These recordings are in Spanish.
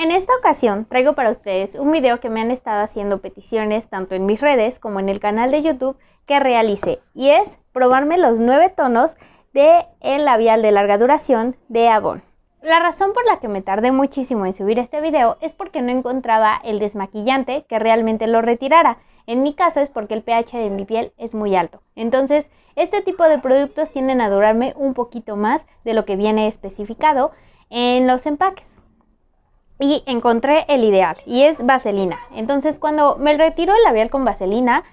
En esta ocasión traigo para ustedes un video que me han estado haciendo peticiones tanto en mis redes como en el canal de YouTube que realice y es probarme los 9 tonos de el labial de larga duración de Avon. La razón por la que me tardé muchísimo en subir este video es porque no encontraba el desmaquillante que realmente lo retirara. En mi caso es porque el pH de mi piel es muy alto. Entonces, este tipo de productos tienden a durarme un poquito más de lo que viene especificado en los empaques y encontré el ideal y es vaselina. Entonces cuando me retiro el labial con vaselina,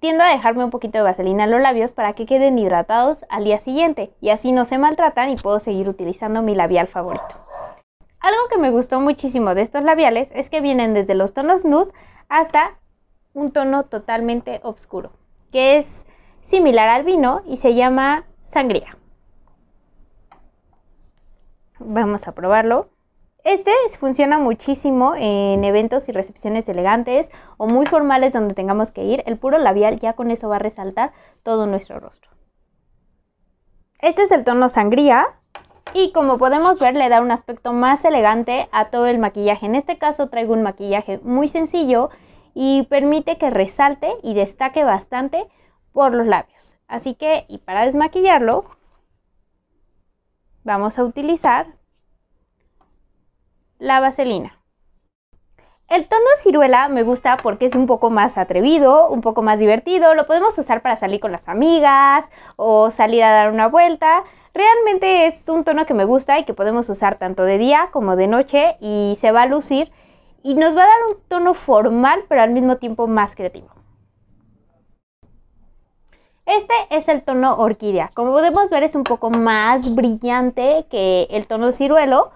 tiendo a dejarme un poquito de vaselina en los labios para que queden hidratados al día siguiente y así no se maltratan y puedo seguir utilizando mi labial favorito. Algo que me gustó muchísimo de estos labiales es que vienen desde los tonos nude hasta un tono totalmente oscuro, que es similar al vino y se llama sangría. Vamos a probarlo. Este funciona muchísimo en eventos y recepciones elegantes o muy formales donde tengamos que ir. El puro labial ya con eso va a resaltar todo nuestro rostro. Este es el tono sangría y como podemos ver le da un aspecto más elegante a todo el maquillaje. En este caso traigo un maquillaje muy sencillo y permite que resalte y destaque bastante por los labios. Así que, y para desmaquillarlo, vamos a utilizar la vaselina. El tono ciruela me gusta porque es un poco más atrevido, un poco más divertido. Lo podemos usar para salir con las amigas o salir a dar una vuelta. Realmente es un tono que me gusta y que podemos usar tanto de día como de noche y se va a lucir y nos va a dar un tono formal pero al mismo tiempo más creativo. Este es el tono orquídea. Como podemos ver es un poco más brillante que el tono ciruelo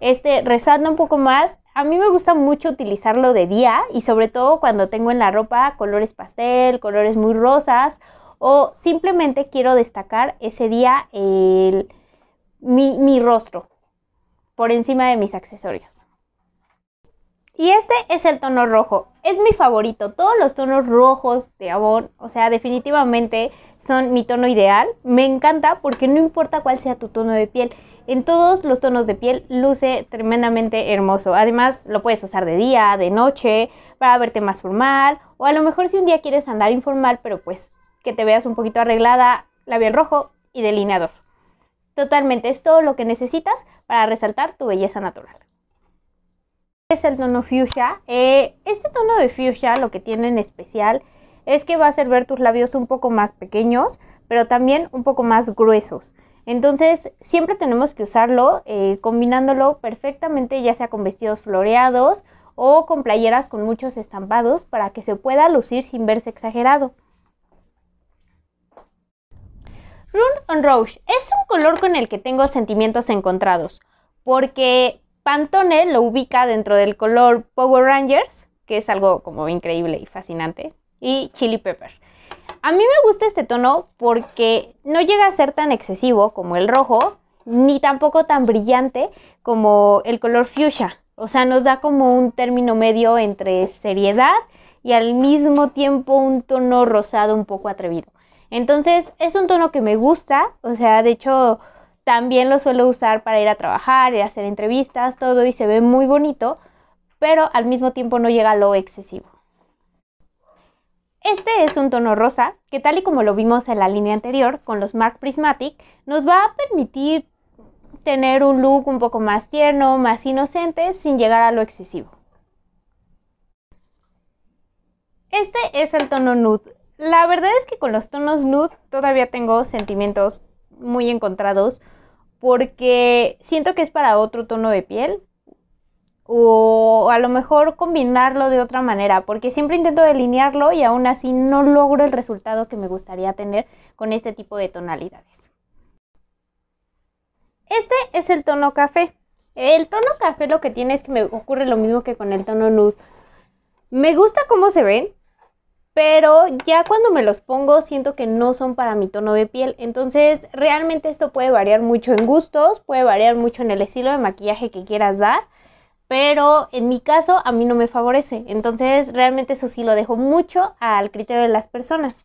este, rezando un poco más, a mí me gusta mucho utilizarlo de día y sobre todo cuando tengo en la ropa colores pastel, colores muy rosas o simplemente quiero destacar ese día mi rostro por encima de mis accesorios. Y este es el tono rojo. Es mi favorito. Todos los tonos rojos de Avon, o sea, definitivamente son mi tono ideal. Me encanta porque no importa cuál sea tu tono de piel, en todos los tonos de piel luce tremendamente hermoso. Además, lo puedes usar de día, de noche, para verte más formal o a lo mejor si un día quieres andar informal, pero pues que te veas un poquito arreglada, labial rojo y delineador. Totalmente es todo lo que necesitas para resaltar tu belleza natural es el tono fuchsia. Eh, este tono de fuchsia lo que tiene en especial es que va a hacer ver tus labios un poco más pequeños, pero también un poco más gruesos. Entonces siempre tenemos que usarlo eh, combinándolo perfectamente, ya sea con vestidos floreados o con playeras con muchos estampados para que se pueda lucir sin verse exagerado. Rune on Rouge es un color con el que tengo sentimientos encontrados, porque Pantone lo ubica dentro del color Power Rangers, que es algo como increíble y fascinante, y Chili Pepper. A mí me gusta este tono porque no llega a ser tan excesivo como el rojo, ni tampoco tan brillante como el color fuchsia. O sea, nos da como un término medio entre seriedad y al mismo tiempo un tono rosado un poco atrevido. Entonces, es un tono que me gusta, o sea, de hecho también lo suelo usar para ir a trabajar, ir a hacer entrevistas, todo y se ve muy bonito, pero al mismo tiempo no llega a lo excesivo. Este es un tono rosa que tal y como lo vimos en la línea anterior con los Mark Prismatic, nos va a permitir tener un look un poco más tierno, más inocente, sin llegar a lo excesivo. Este es el tono nude. La verdad es que con los tonos nude todavía tengo sentimientos muy encontrados porque siento que es para otro tono de piel o a lo mejor combinarlo de otra manera, porque siempre intento delinearlo y aún así no logro el resultado que me gustaría tener con este tipo de tonalidades. Este es el tono café. El tono café lo que tiene es que me ocurre lo mismo que con el tono nude. Me gusta cómo se ven, pero ya cuando me los pongo siento que no son para mi tono de piel. Entonces realmente esto puede variar mucho en gustos, puede variar mucho en el estilo de maquillaje que quieras dar, pero en mi caso a mí no me favorece. Entonces realmente eso sí lo dejo mucho al criterio de las personas.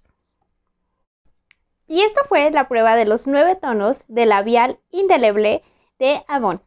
Y esto fue la prueba de los nueve tonos de labial indeleble de Avon.